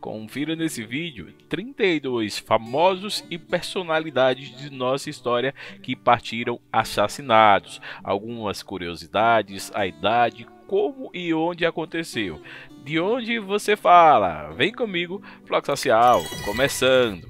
Confira nesse vídeo 32 famosos e personalidades de nossa história que partiram assassinados, algumas curiosidades, a idade, como e onde aconteceu. De onde você fala? Vem comigo, Floco Social, começando!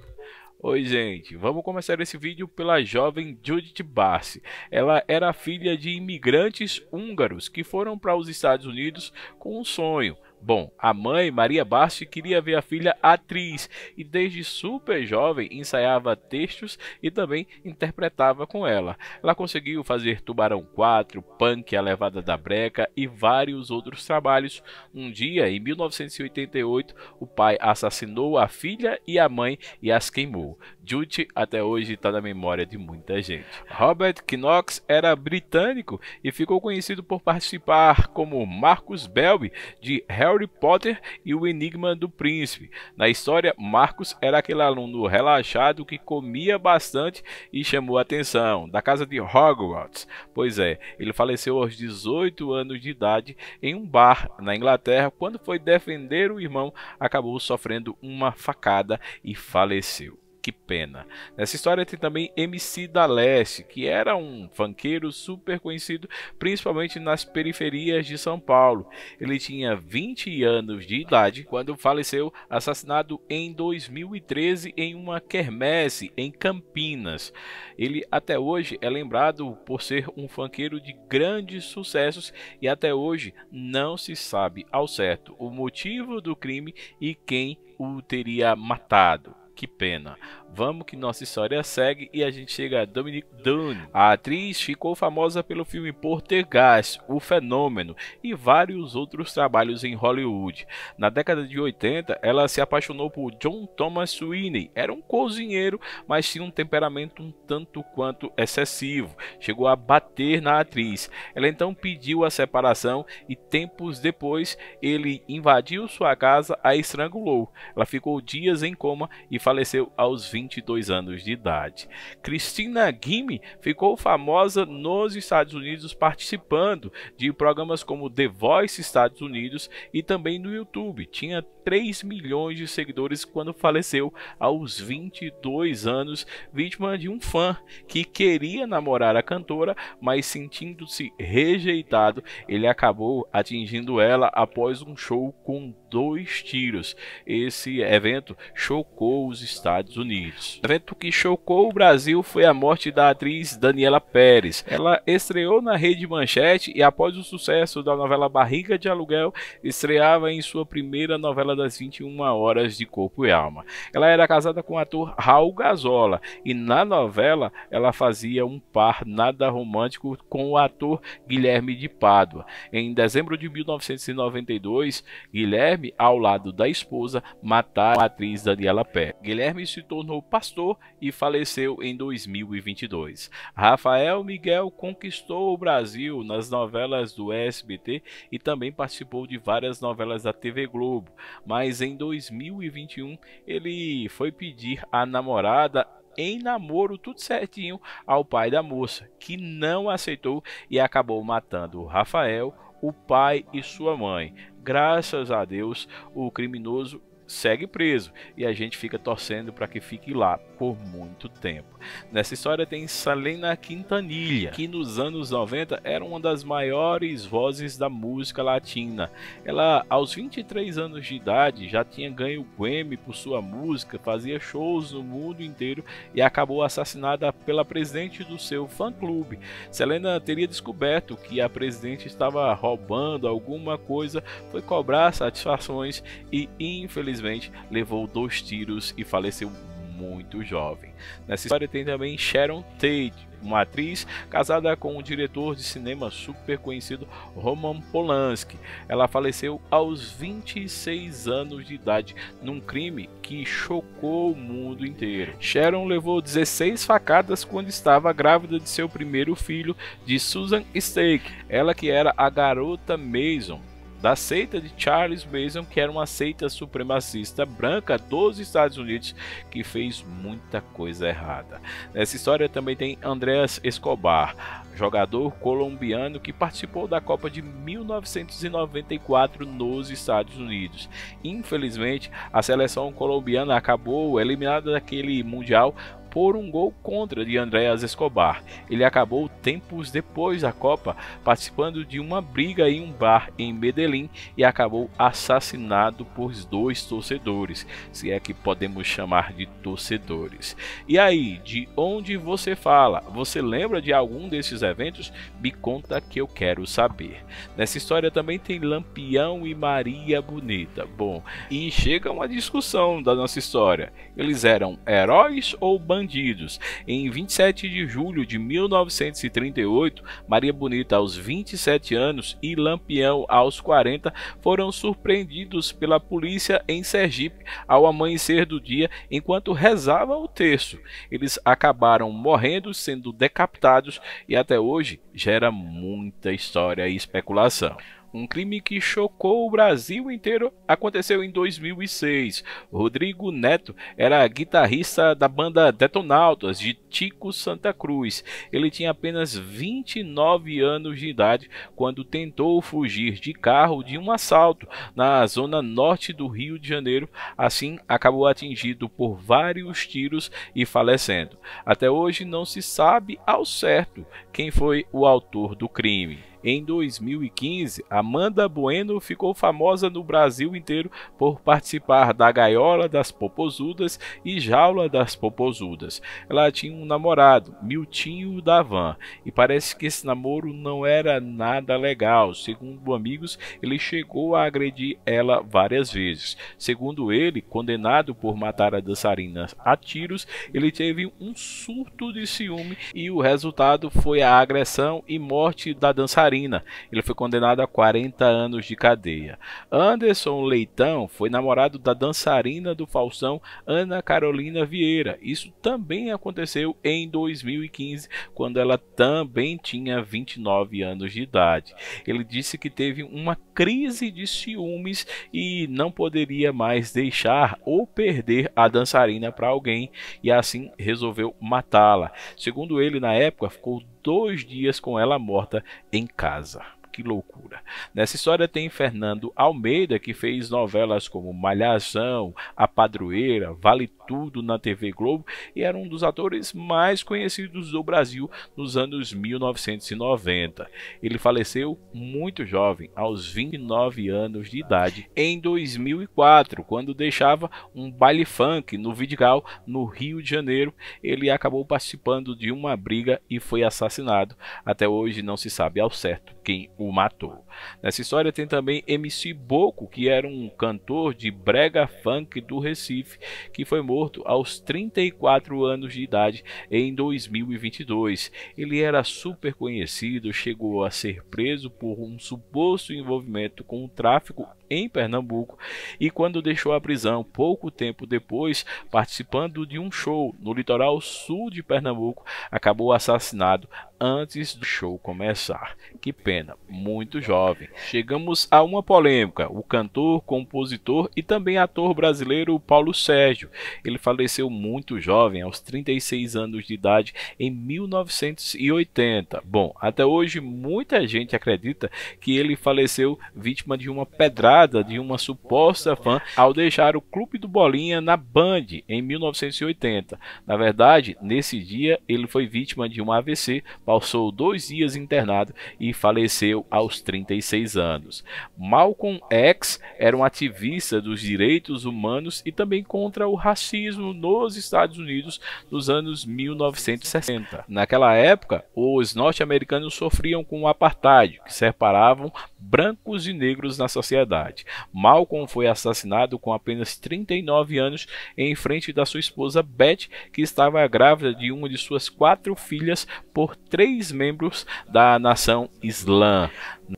Oi, gente. Vamos começar esse vídeo pela jovem Judith Bassi. Ela era filha de imigrantes húngaros que foram para os Estados Unidos com um sonho, Bom, a mãe, Maria Basti, queria ver a filha atriz e desde super jovem ensaiava textos e também interpretava com ela. Ela conseguiu fazer Tubarão 4, Punk, A Levada da Breca e vários outros trabalhos. Um dia, em 1988, o pai assassinou a filha e a mãe e as queimou. Jute até hoje está na memória de muita gente. Robert Knox era britânico e ficou conhecido por participar como Marcus Belby de Harry Potter e o Enigma do Príncipe. Na história, Marcus era aquele aluno relaxado que comia bastante e chamou a atenção da casa de Hogwarts. Pois é, ele faleceu aos 18 anos de idade em um bar na Inglaterra quando foi defender o irmão, acabou sofrendo uma facada e faleceu que pena. Nessa história tem também MC da Leste, que era um funkeiro super conhecido, principalmente nas periferias de São Paulo. Ele tinha 20 anos de idade quando faleceu, assassinado em 2013 em uma quermesse em Campinas. Ele até hoje é lembrado por ser um funkeiro de grandes sucessos e até hoje não se sabe ao certo o motivo do crime e quem o teria matado que pena. Vamos que nossa história segue e a gente chega a Dominic Dunn. A atriz ficou famosa pelo filme Portergast, O Fenômeno e vários outros trabalhos em Hollywood. Na década de 80, ela se apaixonou por John Thomas Sweeney. Era um cozinheiro, mas tinha um temperamento um tanto quanto excessivo. Chegou a bater na atriz. Ela então pediu a separação e tempos depois ele invadiu sua casa, a estrangulou. Ela ficou dias em coma e faleceu aos 20 22 anos de idade. Christina Gimme ficou famosa nos Estados Unidos participando de programas como The Voice Estados Unidos e também no YouTube. Tinha 3 milhões de seguidores quando faleceu aos 22 anos, vítima de um fã que queria namorar a cantora, mas sentindo-se rejeitado, ele acabou atingindo ela após um show com dois tiros. Esse evento chocou os Estados Unidos. O evento que chocou o Brasil foi a morte da atriz Daniela Pérez. Ela estreou na Rede Manchete e após o sucesso da novela Barriga de Aluguel, estreava em sua primeira novela das 21 horas de Corpo e Alma. Ela era casada com o ator Raul Gazola e na novela ela fazia um par nada romântico com o ator Guilherme de Pádua. Em dezembro de 1992, Guilherme, ao lado da esposa, mataram a atriz Daniela Pé. Guilherme se tornou pastor e faleceu em 2022. Rafael Miguel conquistou o Brasil nas novelas do SBT e também participou de várias novelas da TV Globo mas em 2021 ele foi pedir a namorada em namoro tudo certinho ao pai da moça, que não aceitou e acabou matando o Rafael, o pai e sua mãe. Graças a Deus, o criminoso segue preso e a gente fica torcendo para que fique lá por muito tempo. Nessa história tem Selena Quintanilha, que nos anos 90 era uma das maiores vozes da música latina. Ela, aos 23 anos de idade, já tinha ganho Grammy por sua música, fazia shows no mundo inteiro e acabou assassinada pela presidente do seu fã-clube. Selena teria descoberto que a presidente estava roubando alguma coisa, foi cobrar satisfações e infelizmente infelizmente levou dois tiros e faleceu muito jovem. Nessa história tem também Sharon Tate, uma atriz casada com um diretor de cinema super conhecido Roman Polanski. Ela faleceu aos 26 anos de idade num crime que chocou o mundo inteiro. Sharon levou 16 facadas quando estava grávida de seu primeiro filho, de Susan Stake, ela que era a garota Mason da seita de Charles Mason, que era uma seita supremacista branca dos Estados Unidos que fez muita coisa errada. Nessa história também tem Andreas Escobar, jogador colombiano que participou da Copa de 1994 nos Estados Unidos. Infelizmente, a seleção colombiana acabou eliminada daquele mundial por um gol contra de Andréas Escobar. Ele acabou tempos depois da Copa participando de uma briga em um bar em Medellín e acabou assassinado por dois torcedores, se é que podemos chamar de torcedores. E aí, de onde você fala? Você lembra de algum desses eventos? Me conta que eu quero saber. Nessa história também tem Lampião e Maria Bonita. Bom, e chega uma discussão da nossa história. Eles eram heróis ou bandidos? bandidos. Em 27 de julho de 1938, Maria Bonita aos 27 anos e Lampião aos 40 foram surpreendidos pela polícia em Sergipe ao amanhecer do dia enquanto rezava o terço. Eles acabaram morrendo, sendo decapitados e até hoje gera muita história e especulação. Um crime que chocou o Brasil inteiro aconteceu em 2006. Rodrigo Neto era guitarrista da banda Detonautas de Tico Santa Cruz. Ele tinha apenas 29 anos de idade quando tentou fugir de carro de um assalto na zona norte do Rio de Janeiro. Assim, acabou atingido por vários tiros e falecendo. Até hoje não se sabe ao certo quem foi o autor do crime. Em 2015, Amanda Bueno ficou famosa no Brasil inteiro por participar da Gaiola das Popozudas e Jaula das Popozudas. Ela tinha um namorado, Miltinho da Van, e parece que esse namoro não era nada legal. Segundo amigos, ele chegou a agredir ela várias vezes. Segundo ele, condenado por matar a dançarina a tiros, ele teve um surto de ciúme e o resultado foi a agressão e morte da dançarina Catarina. Ele foi condenado a 40 anos de cadeia. Anderson Leitão foi namorado da dançarina do Faustão Ana Carolina Vieira. Isso também aconteceu em 2015, quando ela também tinha 29 anos de idade. Ele disse que teve uma crise de ciúmes e não poderia mais deixar ou perder a dançarina para alguém e assim resolveu matá-la. Segundo ele, na época ficou dois dias com ela morta em casa que loucura. Nessa história tem Fernando Almeida, que fez novelas como Malhação, A Padroeira, Vale Tudo na TV Globo e era um dos atores mais conhecidos do Brasil nos anos 1990. Ele faleceu muito jovem, aos 29 anos de idade, em 2004, quando deixava um baile funk no Vidigal, no Rio de Janeiro. Ele acabou participando de uma briga e foi assassinado. Até hoje não se sabe ao certo quem o matou. Nessa história tem também MC Boco, que era um cantor de brega funk do Recife, que foi morto aos 34 anos de idade em 2022. Ele era super conhecido, chegou a ser preso por um suposto envolvimento com o tráfico em Pernambuco e quando deixou a prisão pouco tempo depois, participando de um show no litoral sul de Pernambuco, acabou assassinado antes do show começar. Que pena, muito jovem. Chegamos a uma polêmica. O cantor, compositor e também ator brasileiro Paulo Sérgio. Ele faleceu muito jovem, aos 36 anos de idade, em 1980. Bom, até hoje muita gente acredita que ele faleceu vítima de uma pedrada de uma suposta fã ao deixar o Clube do Bolinha na Band em 1980. Na verdade, nesse dia ele foi vítima de um AVC, passou dois dias internado e faleceu aos 36 anos. Malcolm X era um ativista dos direitos humanos e também contra o racismo nos Estados Unidos nos anos 1960. Naquela época, os norte-americanos sofriam com o apartheid, que separavam brancos e negros na sociedade. Malcolm foi assassinado com apenas 39 anos em frente da sua esposa Beth, que estava grávida de uma de suas quatro filhas por três membros da nação Islã.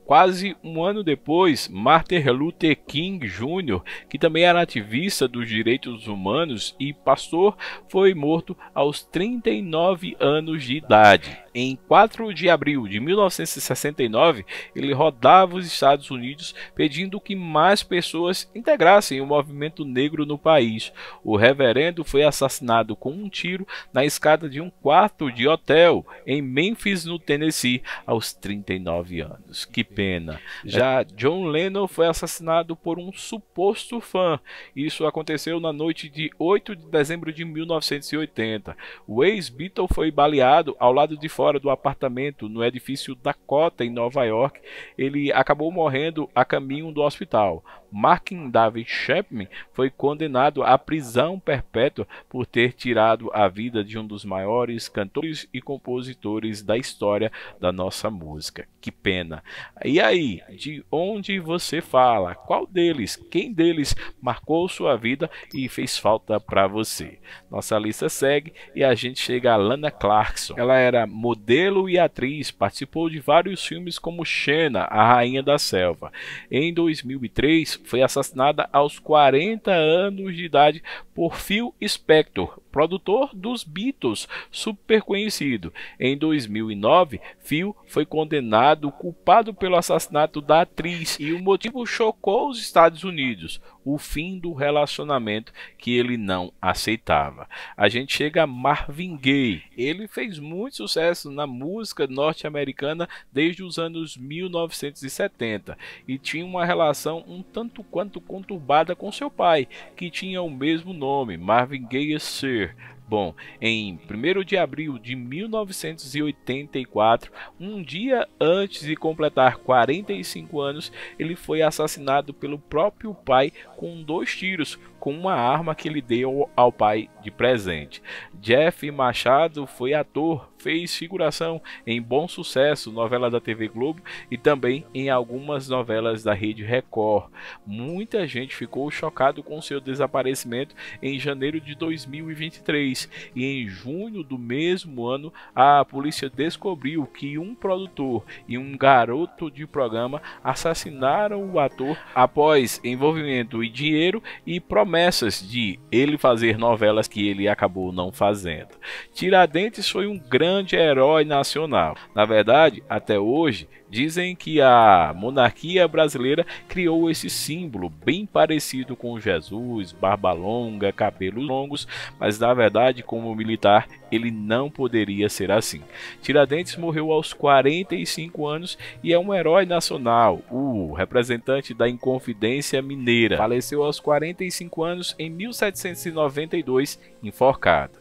Quase um ano depois, Martin Luther King Jr., que também era ativista dos direitos humanos e pastor, foi morto aos 39 anos de idade. Em 4 de abril de 1969, ele rodava os Estados Unidos pedindo que mais pessoas integrassem o movimento negro no país. O reverendo foi assassinado com um tiro na escada de um quarto de hotel em Memphis, no Tennessee, aos 39 anos. Que que pena. Já John Lennon foi assassinado por um suposto fã. Isso aconteceu na noite de 8 de dezembro de 1980. O ex-Beatle foi baleado ao lado de fora do apartamento no edifício Dakota, em Nova York. Ele acabou morrendo a caminho do hospital. Martin David Chapman foi condenado à prisão perpétua por ter tirado a vida de um dos maiores cantores e compositores da história da nossa música. Que pena. E aí, de onde você fala? Qual deles? Quem deles marcou sua vida e fez falta para você? Nossa lista segue e a gente chega a Lana Clarkson. Ela era modelo e atriz, participou de vários filmes como Xena, a Rainha da Selva. Em 2003, foi assassinada aos 40 anos de idade por Phil Spector, produtor dos Beatles, super conhecido. Em 2009, Phil foi condenado culpado pelo assassinato da atriz e o motivo chocou os Estados Unidos o fim do relacionamento que ele não aceitava. A gente chega a Marvin Gaye. Ele fez muito sucesso na música norte-americana desde os anos 1970 e tinha uma relação um tanto quanto conturbada com seu pai, que tinha o mesmo nome, Marvin Gaye Sr. Bom, em 1 de abril de 1984, um dia antes de completar 45 anos, ele foi assassinado pelo próprio pai com dois tiros, com uma arma que lhe deu ao pai de presente. Jeff Machado foi ator, fez figuração em Bom Sucesso, novela da TV Globo e também em algumas novelas da Rede Record. Muita gente ficou chocado com seu desaparecimento em janeiro de 2023 e em junho do mesmo ano a polícia descobriu que um produtor e um garoto de programa assassinaram o ator após envolvimento e dinheiro e promessas promessas de ele fazer novelas que ele acabou não fazendo. Tiradentes foi um grande herói nacional. Na verdade, até hoje, Dizem que a monarquia brasileira criou esse símbolo bem parecido com Jesus, barba longa, cabelos longos, mas na verdade, como militar, ele não poderia ser assim. Tiradentes morreu aos 45 anos e é um herói nacional, o representante da Inconfidência Mineira. Faleceu aos 45 anos em 1792, enforcado.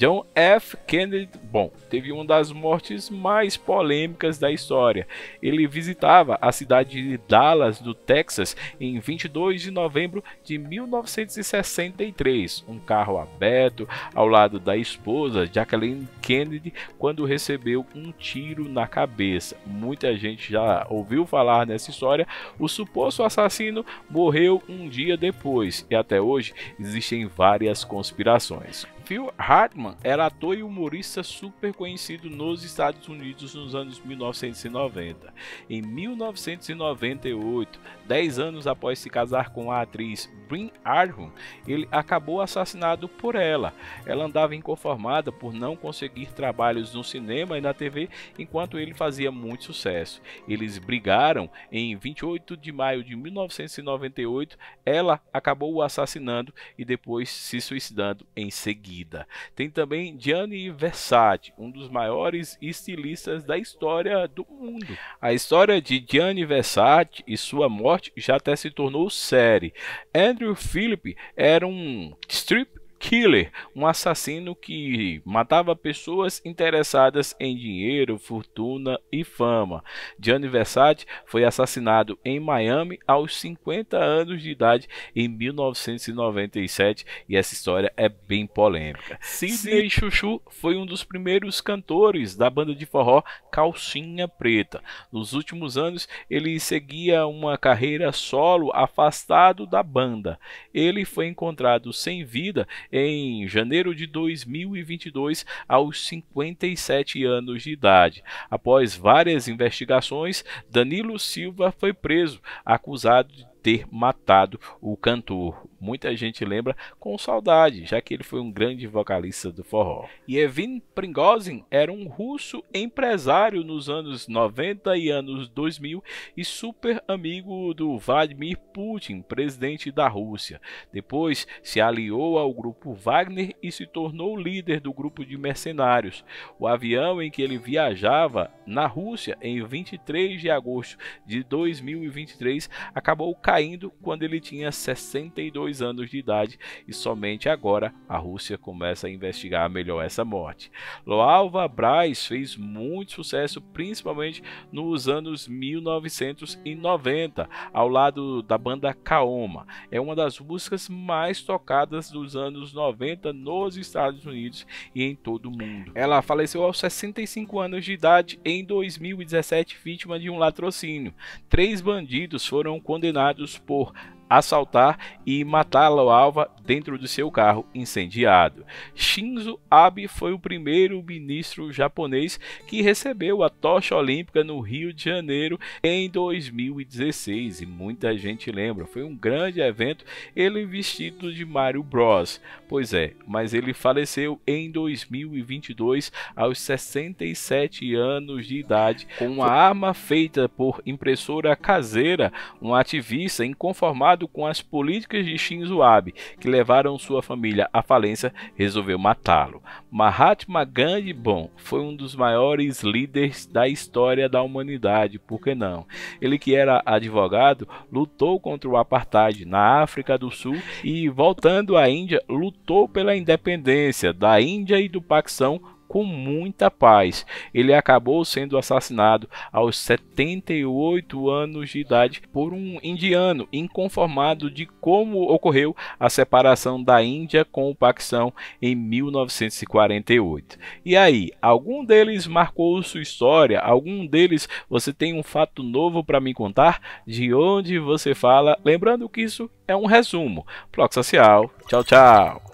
John F. Kennedy, bom, teve uma das mortes mais polêmicas da história. Ele visitava a cidade de Dallas, do Texas, em 22 de novembro de 1963, um carro aberto ao lado da esposa Jacqueline Kennedy quando recebeu um tiro na cabeça. Muita gente já ouviu falar nessa história. O suposto assassino morreu um dia depois e até hoje existem várias conspirações. Phil Hartman era ator e humorista super conhecido nos Estados Unidos nos anos 1990. Em 1998, 10 anos após se casar com a atriz Bryn Arthur, ele acabou assassinado por ela. Ela andava inconformada por não conseguir trabalhos no cinema e na TV enquanto ele fazia muito sucesso. Eles brigaram em 28 de maio de 1998, ela acabou o assassinando e depois se suicidando em seguida vida. Tem também Gianni Versace, um dos maiores estilistas da história do mundo. A história de Gianni Versace e sua morte já até se tornou série. Andrew Philip era um strip killer, um assassino que matava pessoas interessadas em dinheiro, fortuna e fama. Gianni Versace foi assassinado em Miami aos 50 anos de idade em 1997 e essa história é bem polêmica. Sidney Chuchu foi um dos primeiros cantores da banda de forró Calcinha Preta. Nos últimos anos, ele seguia uma carreira solo afastado da banda. Ele foi encontrado sem vida em janeiro de 2022, aos 57 anos de idade. Após várias investigações, Danilo Silva foi preso, acusado de ter matado o cantor muita gente lembra com saudade, já que ele foi um grande vocalista do forró. E Evin Pringozin era um russo empresário nos anos 90 e anos 2000 e super amigo do Vladimir Putin, presidente da Rússia. Depois se aliou ao grupo Wagner e se tornou líder do grupo de mercenários. O avião em que ele viajava na Rússia em 23 de agosto de 2023 acabou caindo quando ele tinha 62 anos de idade e somente agora a Rússia começa a investigar melhor essa morte. Loalva Braz fez muito sucesso principalmente nos anos 1990, ao lado da banda Kaoma. É uma das músicas mais tocadas dos anos 90 nos Estados Unidos e em todo o mundo. Ela faleceu aos 65 anos de idade em 2017, vítima de um latrocínio. Três bandidos foram condenados por assaltar e matar Loalva dentro do seu carro incendiado. Shinzo Abe foi o primeiro ministro japonês que recebeu a tocha olímpica no Rio de Janeiro em 2016 e muita gente lembra, foi um grande evento, ele vestido de Mario Bros. Pois é, mas ele faleceu em 2022 aos 67 anos de idade com uma arma feita por impressora caseira, um ativista inconformado com as políticas de Shinzo Abe, que levaram sua família à falência, resolveu matá-lo. Mahatma Gandhi, bom, foi um dos maiores líderes da história da humanidade, por que não? Ele que era advogado, lutou contra o apartheid na África do Sul e voltando à Índia, lutou pela independência da Índia e do Paquistão com muita paz. Ele acabou sendo assassinado aos 78 anos de idade por um indiano inconformado de como ocorreu a separação da Índia com o Paquistão em 1948. E aí, algum deles marcou sua história? Algum deles você tem um fato novo para me contar? De onde você fala? Lembrando que isso é um resumo. Bloco Social. Tchau, tchau.